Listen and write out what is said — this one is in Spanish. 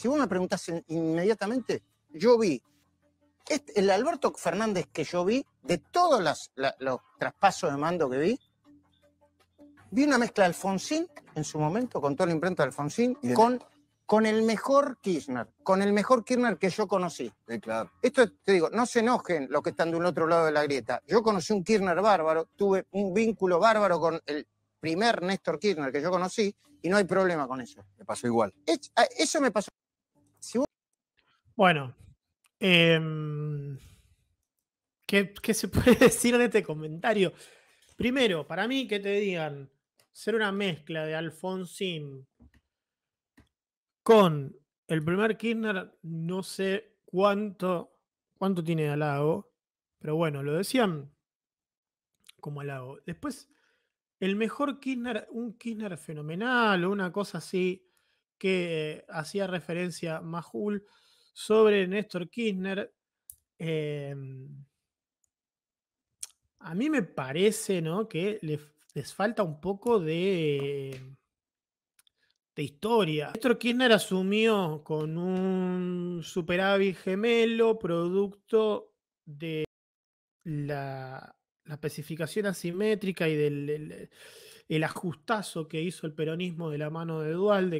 si vos me preguntás inmediatamente, yo vi el Alberto Fernández que yo vi, de todos los, traspasos de mando que vi, vi una mezcla de Alfonsín en su momento, con todo el imprenta de Alfonsín, con, el mejor Kirchner, con el mejor Kirchner que yo conocí. claro. Esto te digo, no se enojen los que están de un otro lado de la grieta. Yo conocí un Kirchner bárbaro, tuve un vínculo bárbaro con el primer Néstor Kirchner que yo conocí y no hay problema con eso. Me pasó igual. eso me pasó. Bueno, em, ¿qué, se puede decir de este comentario? Primero, para mí que te digan ser una mezcla de Alfonsín con el primer Kirchner, no sé cuánto, cuánto tiene de halago, pero bueno, lo decían como halago. Después, el mejor Kirchner, un Kirchner fenomenal o una cosa así, que hacía referencia Majul sobre Néstor Kirchner. Em, a mí me parece que les, falta un poco de, em, de historia. Néstor Kirchner asumió con un superávit gemelo producto de la, especificación asimétrica y del el, ajustazo que hizo el peronismo de la mano de Dualde